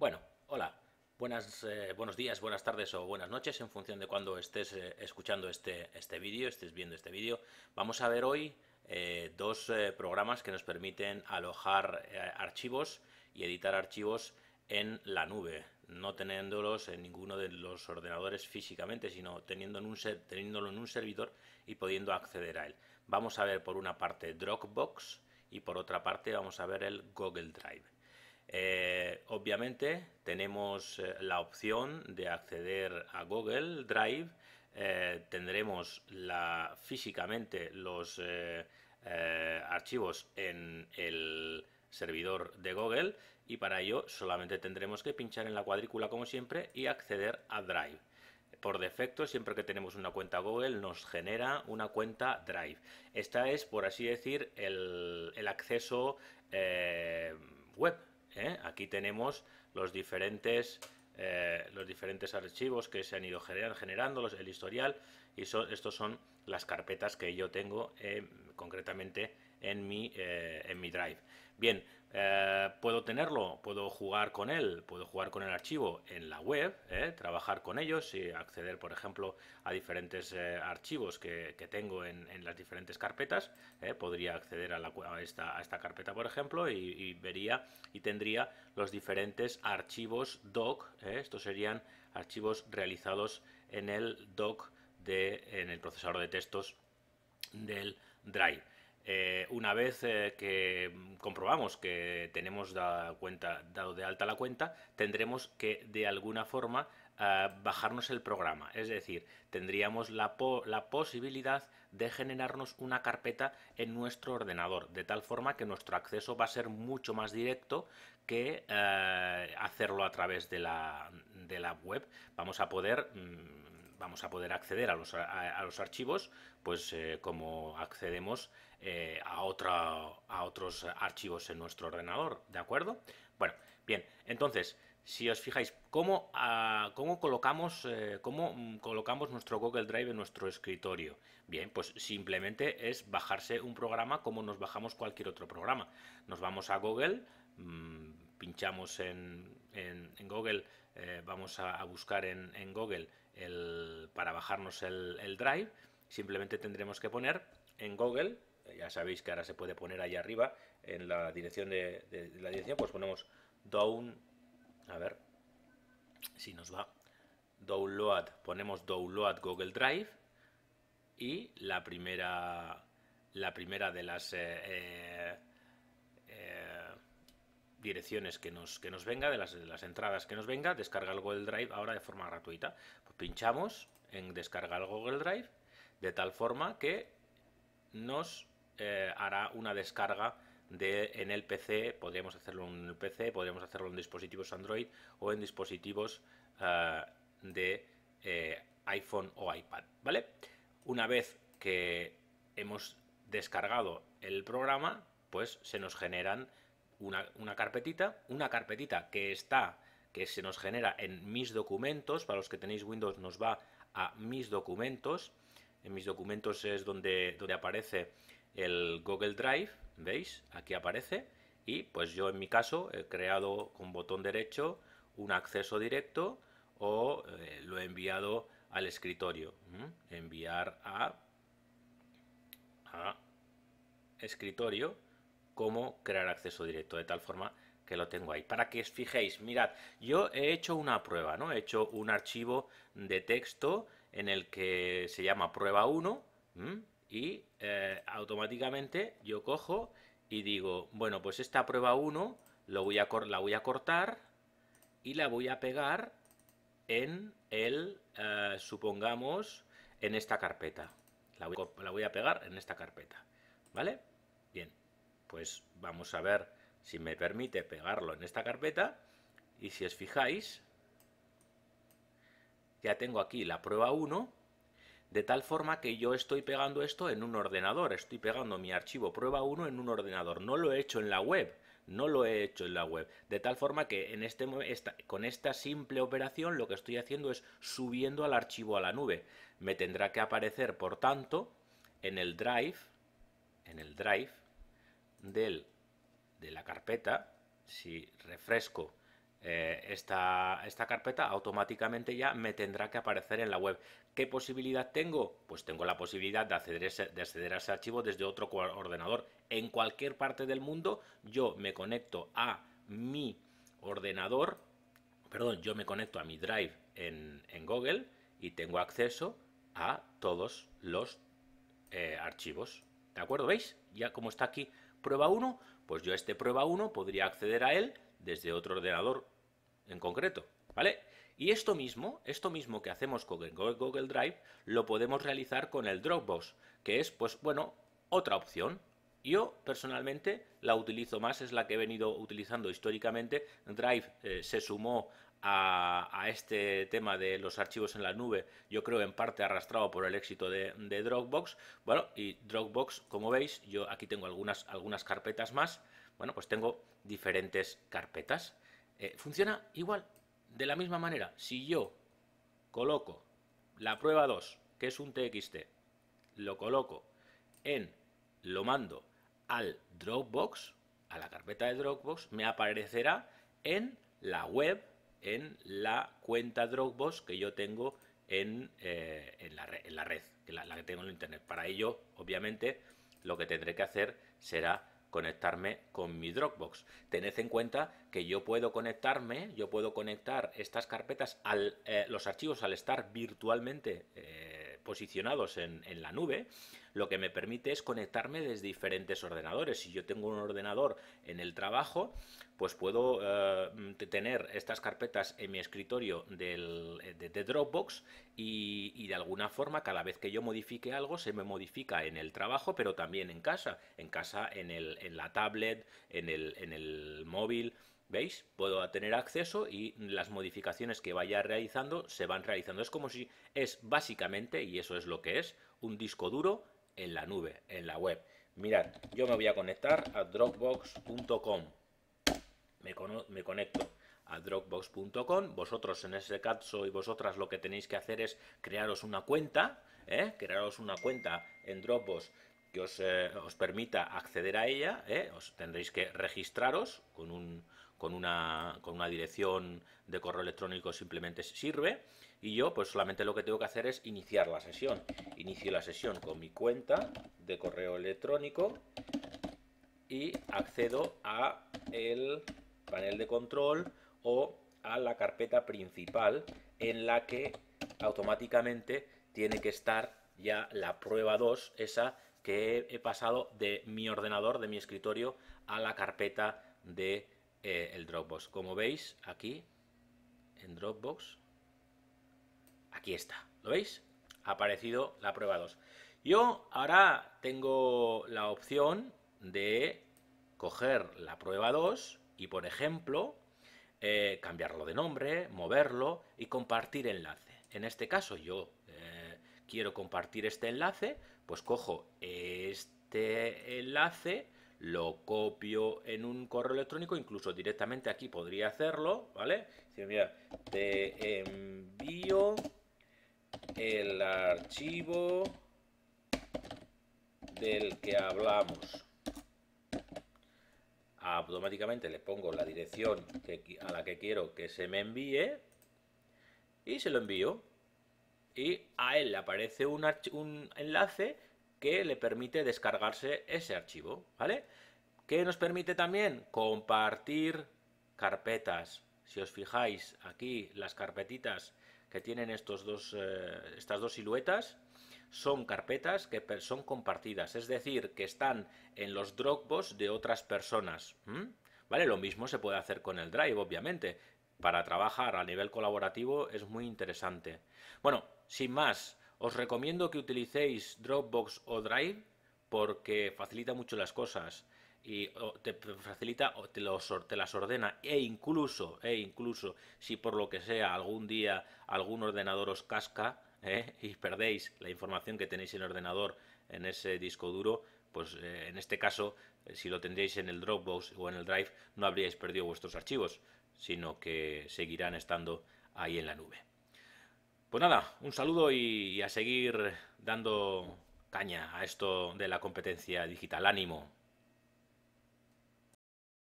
Bueno, hola, buenas, eh, buenos días, buenas tardes o buenas noches en función de cuando estés eh, escuchando este, este vídeo, estés viendo este vídeo. Vamos a ver hoy eh, dos programas que nos permiten alojar archivos y editar archivos en la nube, no teniéndolos en ninguno de los ordenadores físicamente, sino teniéndolo en un servidor y pudiendo acceder a él. Vamos a ver por una parte Dropbox y por otra parte vamos a ver el Google Drive. Eh, obviamente tenemos eh, la opción de acceder a Google Drive, eh, tendremos físicamente los archivos en el servidor de Google y para ello solamente tendremos que pinchar en la cuadrícula como siempre y acceder a Drive. Por defecto, siempre que tenemos una cuenta Google nos genera una cuenta Drive. Esta es, por así decir, el acceso web ¿eh? Aquí tenemos los diferentes, eh, los diferentes archivos que se han ido generando, los el historial, y estas estos son las carpetas que yo tengo eh, concretamente eh, en mi, drive. Bien, eh, puedo tenerlo, puedo jugar con él, puedo jugar con el archivo en la web, eh, trabajar con ellos y acceder, por ejemplo, a diferentes archivos que, tengo en, las diferentes carpetas. podría acceder a, esta, carpeta, por ejemplo, y, y, vería y tendría los diferentes archivos doc. estos serían archivos realizados en el doc de, en el procesador de textos del Drive. Eh, una vez eh, que comprobamos que tenemos dado de alta la cuenta, tendremos que de alguna forma eh, bajarnos el programa. Es decir, tendríamos la, posibilidad de generarnos una carpeta en nuestro ordenador, de tal forma que nuestro acceso va a ser mucho más directo que hacerlo a través de la, web. Vamos a poder... Mm, acceder a los archivos pues eh, como accedemos eh, a, otros archivos en nuestro ordenador, ¿de acuerdo? Bueno, bien, entonces, si os fijáis, ¿cómo, ah, colocamos, eh, cómo mm, colocamos nuestro Google Drive en nuestro escritorio? Bien, pues simplemente es bajarse un programa como nos bajamos cualquier otro programa. Nos vamos a Google, mm, pinchamos en, Google, vamos a, buscar en, Google el, para bajarnos el Drive simplemente tendremos que poner en Google, eh, ya sabéis que ahora se puede poner ahí arriba, en la dirección de, la dirección, pues ponemos down, a ver si nos va, download, ponemos download Google Drive y la primera, la primera de las... Eh, eh, direcciones que nos, que nos venga, de las, entradas que nos venga, descarga el Google Drive ahora de forma gratuita. Pues pinchamos en descargar Google Drive de tal forma que nos eh, hará una descarga de, en el PC, podríamos hacerlo en el PC, podríamos hacerlo en dispositivos Android o en dispositivos eh, de eh, iPhone o iPad, ¿vale? Una vez que hemos descargado el programa, pues se nos generan una, una, carpetita, una carpetita que está, que se nos genera en mis documentos, para los que tenéis Windows nos va a mis documentos, en mis documentos es donde, aparece el Google Drive, ¿veis? Aquí aparece y pues yo en mi caso he creado con botón derecho un acceso directo o eh, lo he enviado al escritorio. ¿Mm? Enviar a, a escritorio como crear acceso directo, de tal forma que lo tengo ahí. Para que os fijéis, mirad, yo he hecho una prueba, ¿no? He hecho un archivo de texto en el que se llama prueba 1 y eh, automáticamente yo cojo y digo, bueno, pues esta prueba 1 lo voy a la voy a cortar y la voy a pegar en el, eh, supongamos, en esta carpeta. la voy a pegar en esta carpeta, ¿vale? Bien, pues vamos a ver si me permite pegarlo en esta carpeta, y si os fijáis, ya tengo aquí la prueba 1, de tal forma que yo estoy pegando esto en un ordenador, estoy pegando mi archivo prueba 1 en un ordenador, no lo he hecho en la web, no lo he hecho en la web, de tal forma que este con esta simple operación lo que estoy haciendo es subiendo al archivo a la nube, me tendrá que aparecer por tanto en el drive, en el drive del de la carpeta, si refresco eh, esta, carpeta, automáticamente ya me tendrá que aparecer en la web. ¿Qué posibilidad tengo? Pues tengo la posibilidad de acceder, acceder a ese archivo desde otro ordenador. En cualquier parte del mundo yo me conecto a mi ordenador, perdón, yo me conecto a mi drive en, Google y tengo acceso a todos los eh, archivos. ¿De acuerdo? ¿Veis? Ya como está aquí, prueba 1, pues yo este prueba 1 podría acceder a él desde otro ordenador en concreto, ¿vale? Y esto mismo, esto mismo que hacemos con Google Drive, lo podemos realizar con el Dropbox, que es, pues bueno, otra opción. Yo personalmente la utilizo más, es la que he venido utilizando históricamente. Drive eh, se sumó a, este tema de los archivos en la nube, yo creo en parte arrastrado por el éxito de, Dropbox. Bueno, y Dropbox, como veis, yo aquí tengo algunas, algunas carpetas más. Bueno, pues tengo diferentes carpetas. Eh, funciona igual, de la misma manera. Si yo coloco la prueba 2, que es un TXT, lo coloco en, lo mando al Dropbox, a la carpeta de Dropbox, me aparecerá en la web en la cuenta Dropbox que yo tengo en, eh, en, la, red, que la, que tengo en Internet. Para ello, obviamente, lo que tendré que hacer será conectarme con mi Dropbox. Tened en cuenta que yo puedo conectarme, yo puedo conectar estas carpetas, al, eh, los archivos al estar virtualmente eh, posicionados en, la nube, lo que me permite es conectarme desde diferentes ordenadores. Si yo tengo un ordenador en el trabajo, pues puedo eh, tener estas carpetas en mi escritorio del, eh, de, Dropbox y, de alguna forma cada vez que yo modifique algo se me modifica en el trabajo, pero también en casa, en casa, en, la tablet, en el móvil ¿Veis? Puedo tener acceso y las modificaciones que vaya realizando se van realizando. Es como si es básicamente, y eso es lo que es, un disco duro en la nube, en la web. Mirad, yo me voy a conectar a dropbox.com. Me, conecto a dropbox.com. Vosotros en ese caso y vosotras lo que tenéis que hacer es crearos una cuenta, ¿eh? crearos una cuenta en Dropbox que os, eh, os permita acceder a ella. ¿eh? Os tendréis que registraros con un, con una, con una dirección de correo electrónico simplemente sirve. Y yo pues solamente lo que tengo que hacer es iniciar la sesión. Inicio la sesión con mi cuenta de correo electrónico y accedo a el panel de control o a la carpeta principal en la que automáticamente tiene que estar ya la prueba 2, esa que he pasado de mi ordenador, de mi escritorio, a la carpeta de eh, el Dropbox. Como veis, aquí, en Dropbox, aquí está. ¿Lo veis? Ha aparecido la prueba 2. Yo ahora tengo la opción de coger la prueba 2 y, por ejemplo, eh, cambiarlo de nombre, moverlo y compartir enlace. En este caso yo eh, quiero compartir este enlace, pues cojo este enlace, lo copio en un correo electrónico, incluso directamente aquí podría hacerlo, ¿vale? mira, te envío el archivo del que hablamos. Automáticamente le pongo la dirección a la que quiero que se me envíe y se lo envío. Y a él le aparece un, un enlace que le permite descargarse ese archivo, ¿vale? que nos permite también? Compartir carpetas. Si os fijáis aquí, las carpetitas que tienen estos dos, eh, estas dos siluetas son carpetas que son compartidas, es decir, que están en los Dropbox de otras personas. ¿Vale? Lo mismo se puede hacer con el Drive, obviamente. Para trabajar a nivel colaborativo es muy interesante. Bueno, sin más, os recomiendo que utilicéis Dropbox o Drive porque facilita mucho las cosas y te facilita o te, los, te las ordena e incluso e incluso si por lo que sea algún día algún ordenador os casca ¿eh? y perdéis la información que tenéis en el ordenador en ese disco duro pues eh, en este caso eh, si lo tendréis en el Dropbox o en el Drive no habríais perdido vuestros archivos sino que seguirán estando ahí en la nube pues nada, un saludo y a seguir dando caña a esto de la competencia digital. Ánimo.